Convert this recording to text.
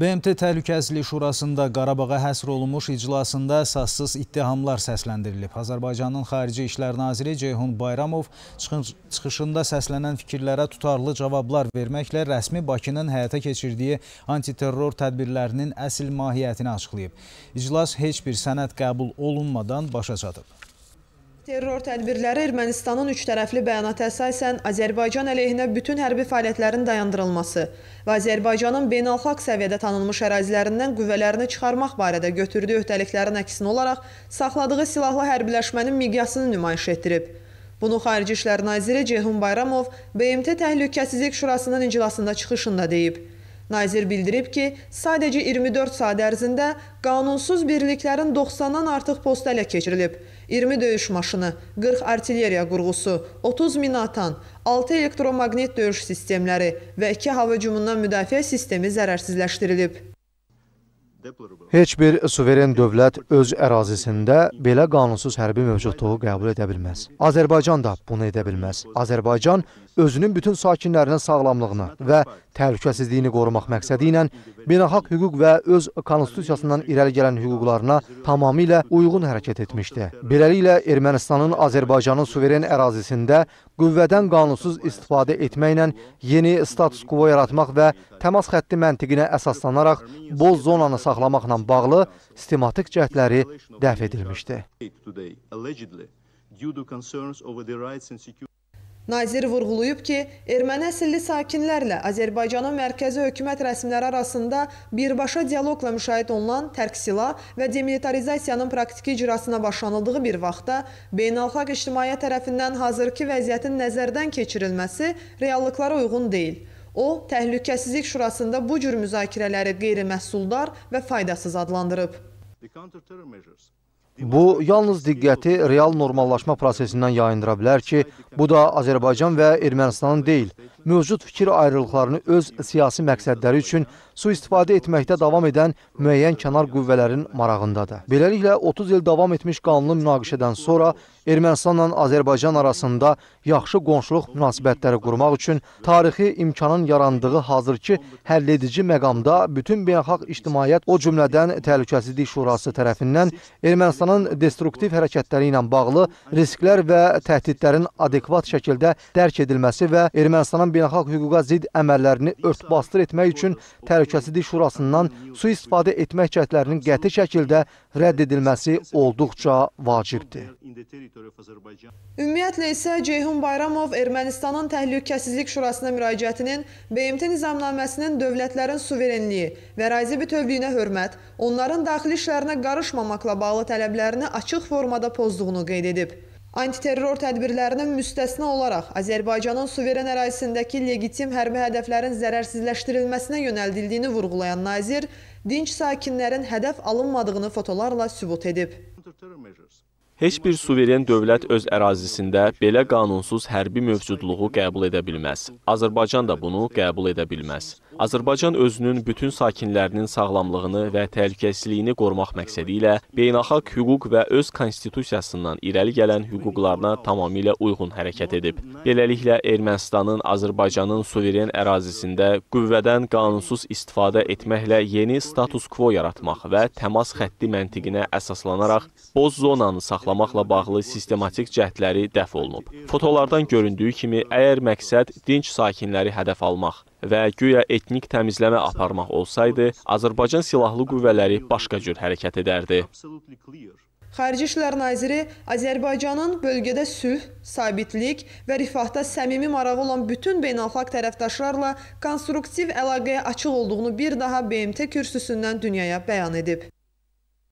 BMT Təhlükəsizlik Şurasında Qarabağa həsr olunmuş iclasında əsassız ittihamlar səsləndirilib. Azərbaycanın Xarici İşlər Naziri Ceyhun Bayramov çıxışında səslənən fikirlərə tutarlı cavablar verməklə rəsmi Bakının həyata keçirdiyi antiterror tədbirlərinin əsl mahiyyətini açıqlayıb. İclas heç bir sənəd qəbul olunmadan başa çatıb. Terror tədbirləri Ermənistanın üçtərəfli bəyanata əsasən Azərbaycan əleyhinə bütün hərbi fəaliyyətlərin dayandırılması və Azərbaycanın beynəlxalq səviyyədə tanınmış ərazilərindən qüvvələrini çıxarmaq barədə götürdüyü öhdəliklərin əksinə olaraq saxladığı silahlı hərbiləşmənin miqyasını nümayiş etdirib. Bunu Xarici İşlər Naziri Ceyhun Bayramov BMT Təhlükəsizlik Şurasının iclasında çıxışında deyib. Nazir bildirib ki, sadəcə 24 saat ərzində qanunsuz birliklərin 90-dan artıq posta ələ keçirilib. 20 döyüş maşını, 40 artilleriya qurğusu, 30 minatan, 6 elektromagnet döyüş sistemləri və 2 hava hücumundan müdafiə sistemi zərərsizləşdirilib. Heç bir suveren dövlət öz ərazisində belə qanunsuz hərbi mövcudluğu qəbul edə bilməz. Azərbaycan da bunu edə bilməz. Azərbaycan özünün bütün sakinlərinin sağlamlığını və təhlükəsizliyini qorumaq məqsədi ilə beynəlxalq hüquq və öz konstitusiyasından irəli gələn hüquqlarına tamamilə uyğun hərəkət etmişdi. Beləliklə, Ermənistanın Azərbaycanın suveren ərazisində qüvvədən qanunsuz istifadə etməklə yeni status quo yaratmaq və təmas xətti məntiqinə əsaslanaraq boz zonanı saxlamaqla bağlı sistematik cəhdləri dəf edilmişdi. Nazir vurğulayıb ki, erməni əsilli sakinlərlə Azərbaycanın mərkəzi hökumət rəsmiləri arasında birbaşa dialoqla müşahidə olunan tərksila və demilitarizasiyanın praktiki icrasına başlanıldığı bir vaxtda beynəlxalq ictimaiyyət tərəfindən hazırki vəziyyətin nəzərdən keçirilməsi reallıqlara uyğun deyil. O, Təhlükəsizlik Şurasında bu cür müzakirələri qeyri-məhsuldar və faydasız adlandırıb. The Bu yalnız diqqəti real normallaşma prosesindən yayındıra bilər ki, bu da Azərbaycan və Ermənistanın deyil, mövcud fikir ayrılıqlarını öz siyasi məqsədləri üçün sui-istifadə etməkdə davam edən müəyyən kənar qüvvələrin marağındadır. Beləliklə, 30 il davam etmiş qanlı münaqişədən sonra Ermənistanla Azərbaycan arasında yaxşı qonşuluq münasibətləri qurmaq üçün tarixi imkanın yarandığı hazırki həll edici məqamda bütün beynəlxalq ictimaiyyət o cümlədən Təhlükəsizlik Şurası tərəfindən Ermənistanın destruktiv hərəkətləri ilə bağlı risklər və təhdidlərin adekvat şəkildə dərk edilməsi və Ermənistanın beynəlxalq hüquqa zid əməllərini örtbastır etmək üçün Təhlükəsizlik Şurasından su istifadə etmək cəhətlərinin qəti şəkildə rədd edilməsi olduqca vacibdir. Ümumiyyətlə isə Ceyhun Bayramov Ermənistanın Təhlükəsizlik Şurasına müraciətinin BMT nizamnaməsinin dövlətlərin suverenliyi və rayzi bütövlüyünə hörmət, onların daxili işlərinə qarışmamaqla bağlı tələblərini açıq formada pozduğunu qeyd edib. Antiterror tədbirlərinin müstəsna olaraq Azərbaycanın suveren ərazisindəki legitim hərbi hədəflərin zərərsizləşdirilməsinə yönəldildiyini vurğulayan nazir, dinç sakinlərin hədəf alınmadığını fotolarla sübut edib. Heç bir suveren dövlət öz ərazisində belə qanunsuz hərbi mövcudluğu qəbul edə bilməz. Azərbaycan da bunu qəbul edə bilməz. Azərbaycan özünün bütün sakinlərinin sağlamlığını və təhlükəsizliyini qorumaq məqsədi ilə beynəlxalq hüquq və öz konstitusiyasından irəli gələn hüquqlarına tamamilə uyğun hərəkət edib. Beləliklə, Ermənistanın Azərbaycanın suveren ərazisində qüvvədən qanunsuz istifadə etməklə yeni status-kvo yaratmaq və təmas xətti məntiqinə əsaslanaraq boz zonanı saxlamaqla bağlı sistematik cəhdləri dəf olunub. Fotolardan göründüyü kimi, əgər məqsəd dinç sakinləri hədəf almaq, və güya etnik təmizləmə aparmaq olsaydı, Azərbaycan silahlı qüvvələri başqa cür hərəkət edərdi. Xarici İşlər Naziri Azərbaycanın bölgədə sülh, sabitlik və rifahda səmimi marağı olan bütün beynəlxalq tərəfdaşlarla konstruktiv əlaqəyə açıq olduğunu bir daha BMT kürsüsündən dünyaya bəyan edib.